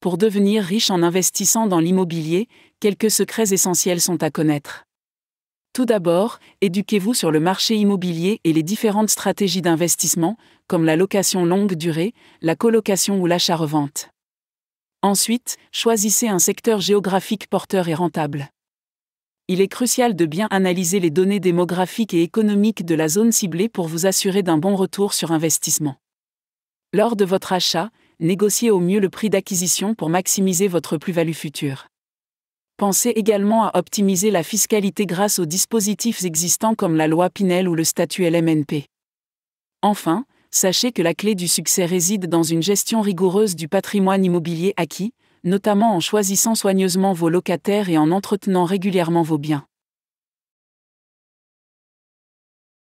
Pour devenir riche en investissant dans l'immobilier, quelques secrets essentiels sont à connaître. Tout d'abord, éduquez-vous sur le marché immobilier et les différentes stratégies d'investissement, comme la location longue durée, la colocation ou l'achat-revente. Ensuite, choisissez un secteur géographique porteur et rentable. Il est crucial de bien analyser les données démographiques et économiques de la zone ciblée pour vous assurer d'un bon retour sur investissement. Lors de votre achat, négociez au mieux le prix d'acquisition pour maximiser votre plus-value future. Pensez également à optimiser la fiscalité grâce aux dispositifs existants comme la loi Pinel ou le statut LMNP. Enfin, sachez que la clé du succès réside dans une gestion rigoureuse du patrimoine immobilier acquis, notamment en choisissant soigneusement vos locataires et en entretenant régulièrement vos biens.